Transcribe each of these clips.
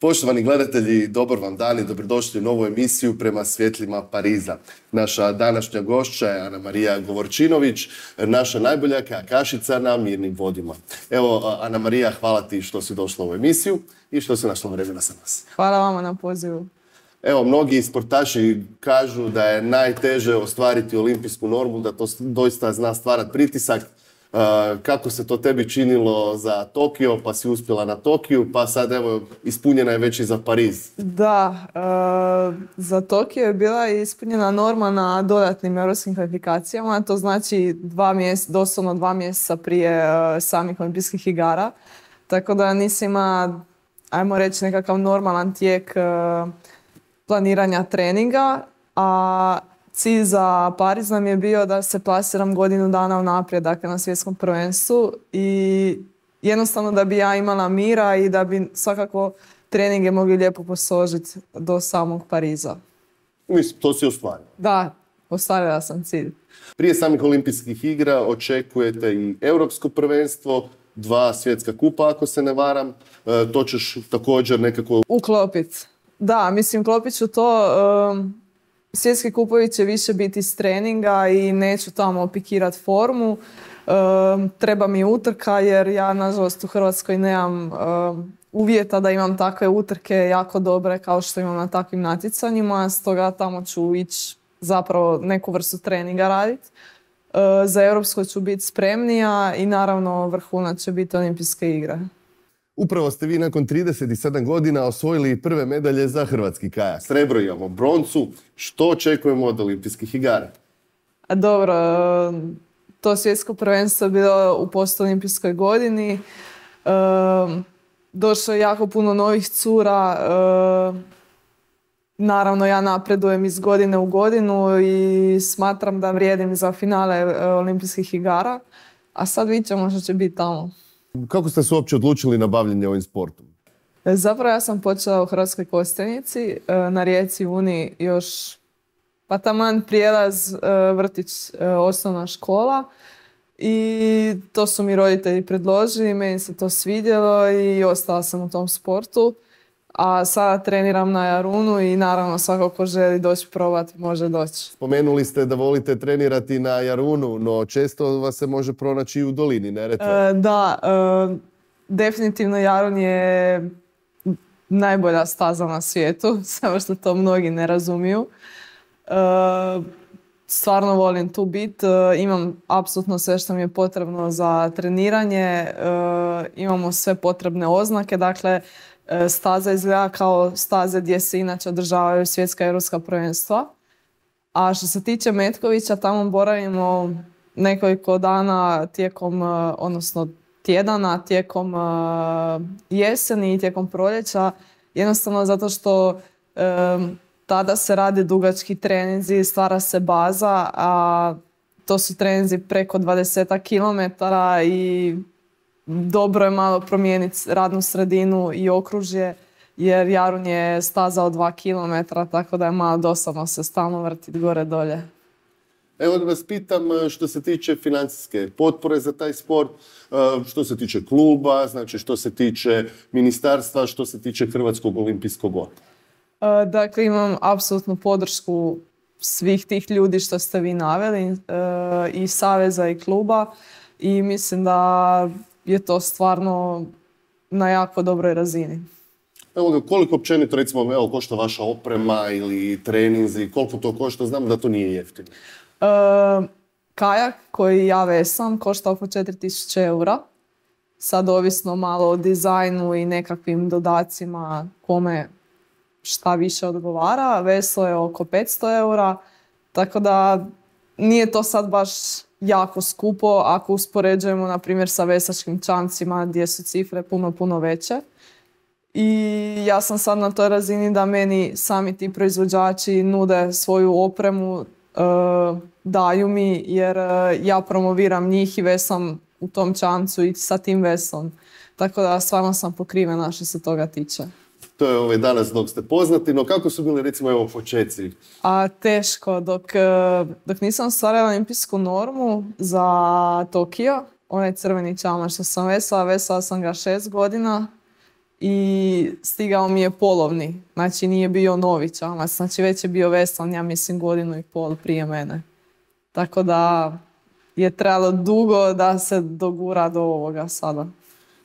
Poštovani gledatelji, dobar vam dan i dobrodošli u novu emisiju prema svjetljima Pariza. Naša današnja gošća je Ana Marija Govorčinović, naša najbolja kašica na mirnim vodima. Evo, Ana Marija, hvala ti što si došla u emisiju i što si našla vremena sa nas. Hvala vam na pozivu. Evo, mnogi sportaši kažu da je najteže ostvariti olimpijsku normu, da to doista zna stvarati pritisak. Eh, kako se to tebi činilo za Tokio, pa si uspjela na Tokiju, pa sad evo ispunjena je već i za Pariz. Da, eh, za Tokio je bila ispunjena norma na dodatnim europskim kvalifikacijama, to znači dva doslovno dva mjeseca prije eh, samih olimpijskih igara, tako da nisi ima, ajmo reći, nekakav normalan tijek planiranja treninga, a Cilj za Pariz nam je bio da se plasiram godinu dana unaprijed, dakle na svjetskom prvenstvu i jednostavno da bi ja imala mira i da bi svakako treninge mogli lijepo posložiti do samog Pariza. Mislim, to si ostvarila. Da, ostvarila sam cilj. Prije samih olimpijskih igra očekujete i europsko prvenstvo, dva svjetska kupa ako se ne varam. E, to ćeš također nekako... Uklopit. Da, mislim, klopit ću to. Svjetski kupovi će više biti s treninga i neću tamo opikirati formu. treba mi utrka jer ja nažalost u Hrvatskoj nemam uvjeta da imam takve utrke jako dobre kao što imam na takvim natjecanjima. Stoga tamo ću ići zapravo neku vrstu treninga raditi. za Europsko ću biti spremnija i naravno vrhuna će biti olimpijske igre. Upravo ste vi nakon 37 godina osvojili prve medalje za hrvatski kaja. Srebro imamo broncu. Što očekujemo od olimpijskih igara? dobro, to svjetsko prvenstvo je bilo u postolimpijskoj godini. E, došlo je jako puno novih cura. E, naravno, ja napredujem iz godine u godinu i smatram da vrijedim za finale e, olimpijskih igara. A sad vidit ćemo što će biti tamo. Kako ste se uopće odlučili na bavljenje ovim sportom? E, zapravo ja sam počela u Hrvatskoj Kostajnici, e, na rijeci Uni još pa taman prijelaz e, vrtić osnovna škola. I to su mi roditelji predložili, meni se to svidjelo i ostala sam u tom sportu a sada treniram na Jarunu i naravno svako ko želi doći probati može doći. Spomenuli ste da volite trenirati na Jarunu, no često vas se može pronaći i u dolini ne? E, da, e, definitivno Jarun je najbolja staza na svijetu, samo što to mnogi ne razumiju. E, stvarno volim tu bit, imam apsolutno sve što mi je potrebno za treniranje, imamo sve potrebne oznake, dakle E, staza izgleda kao staze gdje se inače održavaju svjetska europska prvenstva. A što se tiče Metkovića, tamo boravimo nekoliko dana tijekom, e, odnosno tjedana, tijekom e, jeseni i tijekom proljeća. Jednostavno zato što tada se radi dugački treninzi, stvara se baza, a to su treninzi preko 20 km i dobro je malo promijeniti radnu sredinu i okružje jer Jarun je staza od dva kilometra, tako da je malo dosadno se stalno vrtiti gore dolje. Evo da vas pitam e, što se tiče financijske potpore za taj sport, e, što se tiče kluba, znači što se tiče ministarstva, što se tiče Hrvatskog olimpijskog odbora. E, dakle, imam apsolutnu podršku svih tih ljudi što ste vi naveli i saveza i kluba i mislim da je to stvarno na jako dobroj razini. Evo koliko općenito recimo evo, košta vaša oprema ili treninzi, koliko to košta, znam da to nije jeftino. E, kajak koji ja vesam košta oko 4000 eura. Sad ovisno malo o dizajnu i nekakvim dodacima kome šta više odgovara. Veslo je oko 500 eura, tako da nije to sad baš jako skupo ako uspoređujemo, na primjer, sa vesačkim čancima gdje su cifre puno, puno veće. I ja sam sad na toj razini da meni sami ti proizvođači nude svoju opremu, e, daju mi jer e, ja promoviram njih i vesam u tom čancu i sa tim vesom. Tako da stvarno sam pokrivena što se toga tiče to je ovaj danas dok ste poznati, no kako su bili recimo evo A teško, dok, e, dok nisam ostvarila olimpijsku normu za Tokio, onaj crveni čamac što sam vesela, vesela sam ga šest godina i stigao mi je polovni, znači nije bio novi čamac, znači već je bio veslan ja mislim godinu i pol prije mene. Tako da je trebalo dugo da se dogura do ovoga sada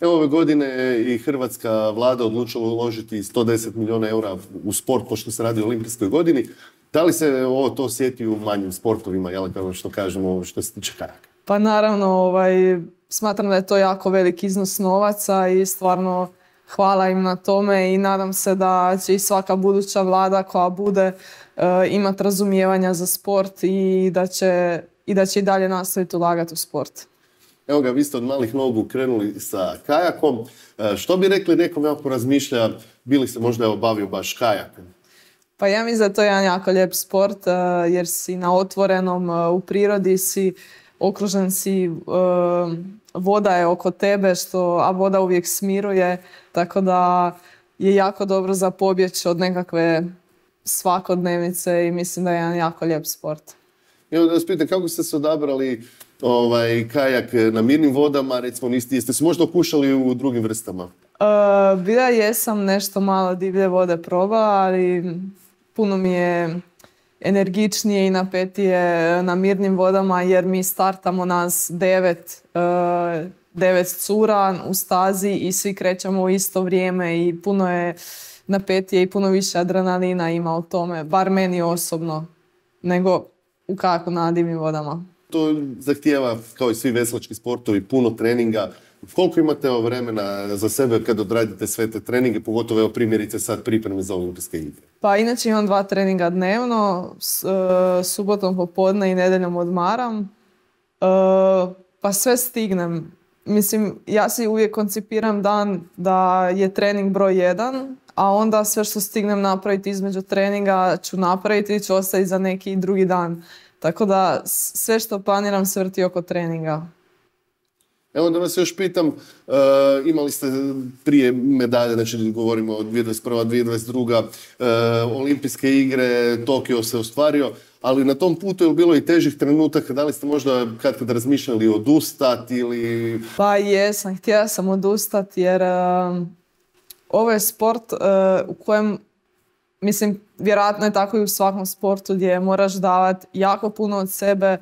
ove godine i hrvatska vlada odlučila uložiti 110 milijuna eura u sport, pošto se radi o olimpijskoj godini. Da li se ovo to osjeti u manjim sportovima, jel, kao što kažemo, što se tiče karaka? Pa naravno, ovaj, smatram da je to jako velik iznos novaca i stvarno hvala im na tome i nadam se da će i svaka buduća vlada koja bude eh, imati razumijevanja za sport i da će i da će i dalje nastaviti ulagati u sport. Evo ga, vi ste od malih nogu krenuli sa kajakom. E, što bi rekli nekom ako razmišlja, bili se možda evo bavio baš kajakom? Pa ja mislim da to je jedan jako lijep sport e, jer si na otvorenom e, u prirodi si okružen si, voda je oko tebe, što, a voda uvijek smiruje, tako da je jako dobro za pobjeć od nekakve svakodnevice i mislim da je jedan jako lijep sport. Evo onda vas kako ste se odabrali ovaj, kajak na mirnim vodama, recimo niste, jeste se možda okušali u drugim vrstama? Uh, bila jesam nešto malo divlje vode proba, ali puno mi je energičnije i napetije na mirnim vodama jer mi startamo nas devet, uh, devet cura u stazi i svi krećemo u isto vrijeme i puno je napetije i puno više adrenalina ima u tome, bar meni osobno, nego u kako na divnim vodama to zahtijeva, kao i svi veslački sportovi, puno treninga. Koliko imate vremena za sebe kad odradite sve te treninge, pogotovo evo primjerice sad pripreme za olimpijske igre? Pa inače imam dva treninga dnevno, s, e, subotom popodne i nedeljom odmaram. E, pa sve stignem. Mislim, ja si uvijek koncipiram dan da je trening broj jedan, a onda sve što stignem napraviti između treninga ću napraviti i ću ostaviti za neki drugi dan. Tako da sve što planiram se vrti oko treninga. Evo da vas još pitam, eh, imali ste prije medalje, znači govorimo o 2021. 2022. Eh, olimpijske igre, Tokio se ostvario, ali na tom putu je bilo i težih trenutaka, da li ste možda kad kad razmišljali odustati ili... Pa jesam, htjela sam odustati jer eh, ovo je sport u kojem Mislim, vjerojatno je tako i u svakom sportu gdje moraš davati jako puno od sebe,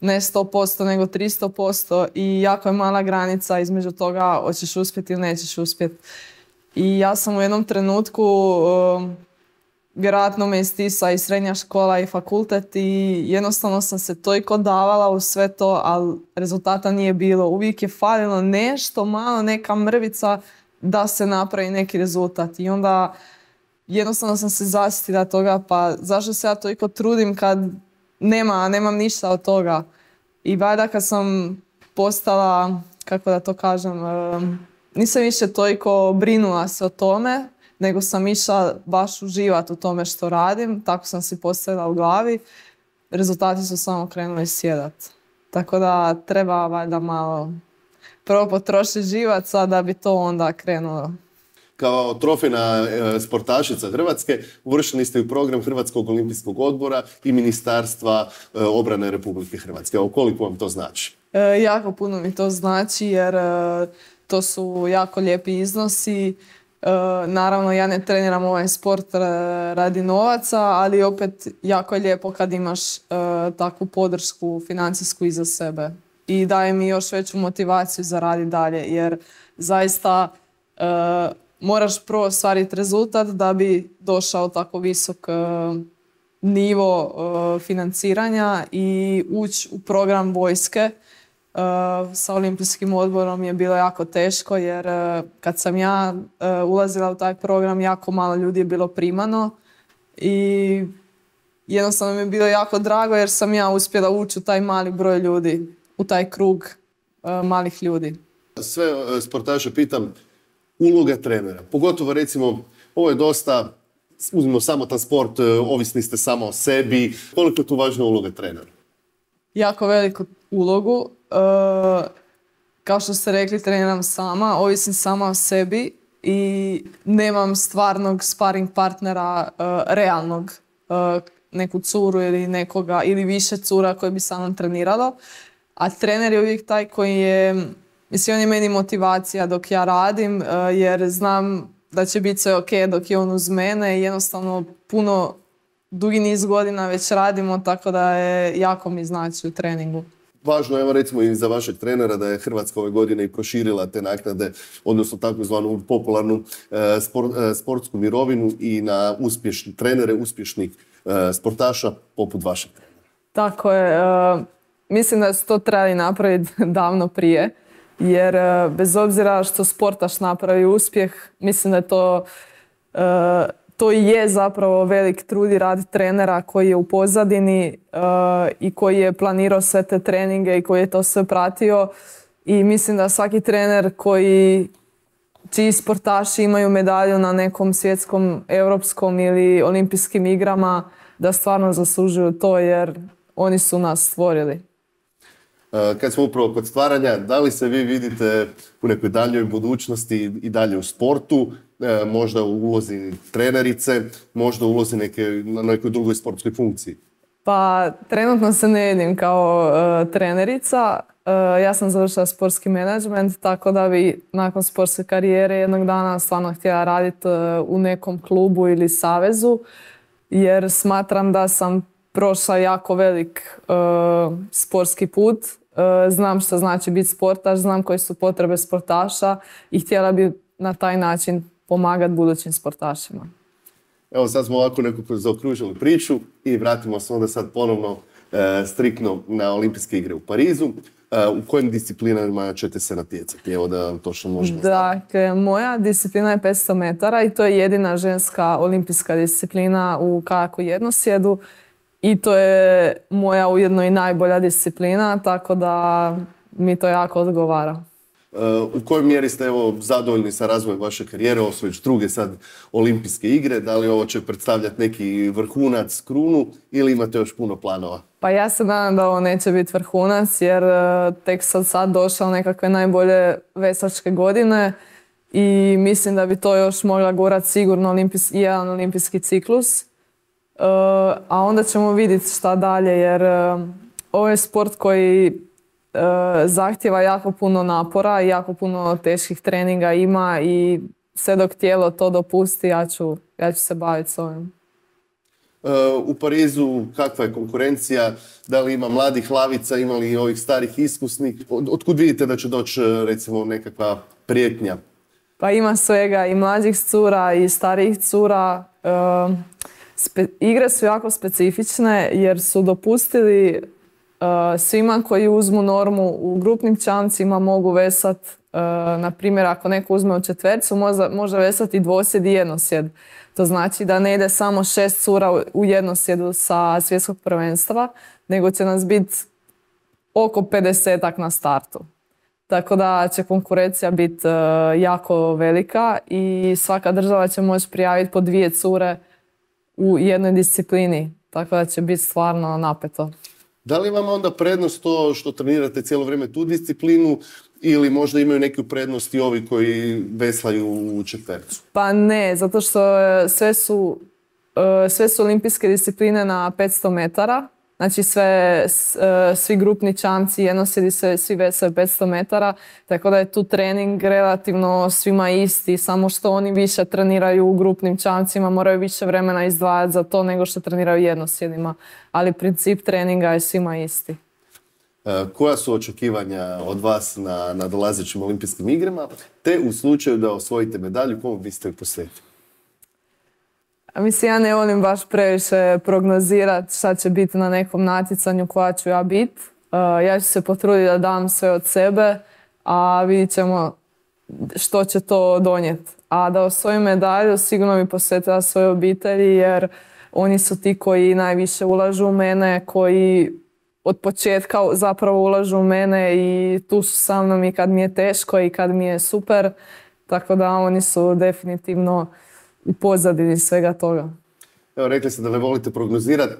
ne 100% nego 300% i jako je mala granica između toga hoćeš uspjeti ili nećeš uspjeti. I ja sam u jednom trenutku, um, vjerojatno me istisa i srednja škola i fakultet i jednostavno sam se toliko davala u sve to, ali rezultata nije bilo. Uvijek je falilo nešto malo, neka mrvica da se napravi neki rezultat. I onda jednostavno sam se zasitila toga, pa zašto se ja toliko trudim kad nema, nemam ništa od toga. I valjda kad sam postala, kako da to kažem, nisam više toliko brinula se o tome, nego sam išla baš uživati u tome što radim, tako sam si postavila u glavi. Rezultati su samo krenuli sjedat. Tako da treba valjda malo prvo potrošiti živaca da bi to onda krenulo kao trofina e, sportašica Hrvatske uvršeni ste u program Hrvatskog olimpijskog odbora i Ministarstva e, obrane Republike Hrvatske. O koliko vam to znači? E, jako puno mi to znači jer to su jako lijepi iznosi. naravno ja ne treniram ovaj sport radi novaca, ali opet jako je lijepo kad imaš takvu podršku financijsku iza sebe. I daje mi još veću motivaciju za radi dalje jer zaista moraš prvo ostvariti rezultat da bi došao tako visok e, nivo e, financiranja i ući u program vojske. E, sa olimpijskim odborom je bilo jako teško jer kad sam ja ulazila u taj program jako malo ljudi je bilo primano i jednostavno mi je bilo jako drago jer sam ja uspjela ući u taj mali broj ljudi, u taj krug malih ljudi. Sve sportaše pitam, uloga trenera. Pogotovo recimo, ovo je dosta, uzmimo ta sport, e, ovisni ste samo o sebi. Koliko je tu važna uloga trenera? Jako veliku ulogu. E, kao što ste rekli, treniram sama, ovisim sama o sebi i nemam stvarnog sparing partnera e, realnog. neku curu ili nekoga ili više cura koje bi sa mnom treniralo. A trener je uvijek taj koji je Mislim, on je meni motivacija dok ja radim, e, jer znam da će biti sve ok dok je on uz mene i jednostavno puno dugi niz godina već radimo, tako da je jako mi znači u treningu. Važno je, evo recimo i za vašeg trenera da je Hrvatska ove godine i proširila te naknade, odnosno zvanu popularnu e, e, sportsku mirovinu i na trenere uspješnih sportaša poput vašeg trenera. Tako je, mislim da se to trebali napraviti davno prije. Jer e, bez obzira što sportaš napravi uspjeh, mislim da je to, e, to i je zapravo velik trud i rad trenera koji je u pozadini e, i koji je planirao sve te treninge i koji je to sve pratio. I mislim da svaki trener koji čiji sportaši imaju medalju na nekom svjetskom, europskom ili olimpijskim igrama, da stvarno zaslužuju to jer oni su nas stvorili. Eh, kad smo upravo kod stvaranja, da li se vi vidite u nekoj daljoj budućnosti i dalje u sportu, eh, možda u ulozi trenerice, možda u ulozi neke, na nekoj drugoj sportskoj funkciji? Pa trenutno se ne vidim kao eh, trenerica. ja sam završila sportski menadžment, tako da bi nakon sportske karijere jednog dana stvarno htjela raditi u nekom klubu ili savezu, jer smatram da sam prošla jako velik sportski put E, znam što znači biti sportaš, znam koje su potrebe sportaša i htjela bi na taj način pomagati budućim sportašima. Evo sad smo ovako nekako zaokružili priču i vratimo se onda sad ponovno e, na olimpijske igre u Parizu. E, u kojim disciplinama ćete se natjecati? Evo da točno možemo Dakle, moja disciplina je 500 metara i to je jedina ženska olimpijska disciplina u kajaku jednosjedu. sjedu i to je moja ujedno i najbolja disciplina, tako da mi to jako odgovara. E, u kojoj mjeri ste evo, zadovoljni sa razvojem vaše karijere, već druge sad olimpijske igre, da li ovo će predstavljati neki vrhunac krunu ili imate još puno planova? Pa ja se nadam da ovo neće biti vrhunac jer e, tek sam sad došao nekakve najbolje vesačke godine i mislim da bi to još mogla gurati sigurno olimpijs, jedan olimpijski ciklus. Eh, a onda ćemo vidjeti šta dalje jer eh, ovo je sport koji eh, zahtjeva jako puno napora i jako puno teških treninga ima i sve dok tijelo to dopusti ja ću, ja ću se baviti s ovim. U Parizu kakva je konkurencija, da li ima mladih lavica, ima li ovih starih iskusnih, otkud vidite da će doći recimo nekakva prijetnja? Pa ima svega i mlađih cura i starijih cura igre su jako specifične jer su dopustili uh, svima koji uzmu normu u grupnim čancima mogu vesat, uh, na primjer ako neko uzme u četvercu može, vesati dvosjed i jednosjed. To znači da ne ide samo šest cura u jednosjedu sa svjetskog prvenstva, nego će nas biti oko 50 na startu. Tako da će konkurencija biti uh, jako velika i svaka država će moći prijaviti po dvije cure u jednoj disciplini, tako da će biti stvarno napeto. Da li vam onda prednost to što trenirate cijelo vrijeme tu disciplinu ili možda imaju neku prednost i ovi koji veslaju u četvercu? Pa ne, zato što e, sve su, e, sve su olimpijske discipline na 500 metara, Znači sve, e, svi grupni čamci, jednosjedi se svi vese 500 metara, tako da je tu trening relativno svima isti, samo što oni više treniraju u grupnim čamcima, moraju više vremena izdvajati za to nego što treniraju jednosjedima, ali princip treninga je svima isti. E, koja su očekivanja od vas na nadolazećim olimpijskim igrama, te u slučaju da osvojite medalju, komu biste ju Mislim, ja ne volim baš previše prognozirati šta će biti na nekom natjecanju koja ću ja biti. E, ja ću se potruditi da dam sve od sebe, a vidit ćemo što će to donijeti. A da o osvojim medalju sigurno bi posvetila svoje obitelji jer oni su ti koji najviše ulažu u mene, koji od početka zapravo ulažu u mene i tu su sa mnom i kad mi je teško i kad mi je super. Tako da oni su definitivno i pozadini svega toga. Evo, rekli ste da ne volite prognozirati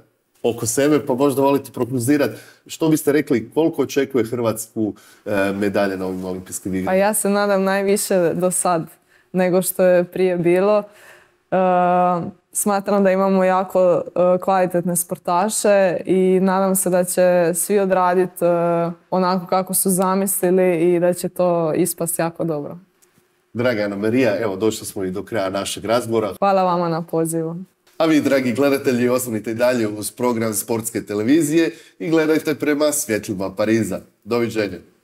oko sebe, pa možda volite prognozirati. Što biste rekli, koliko očekuje Hrvatsku e, medalje na ovim olimpijskim igrama? Pa ja se nadam najviše do sad nego što je prije bilo. E, smatram da imamo jako e, kvalitetne sportaše i nadam se da će svi odraditi onako kako su zamislili i da će to ispast jako dobro. Draga Ana Marija, evo došli smo i do kraja našeg razgovora. Hvala vama na pozivu. A vi, dragi gledatelji, ostanite i dalje uz program sportske televizije i gledajte prema svjetljima Pariza. Doviđenje.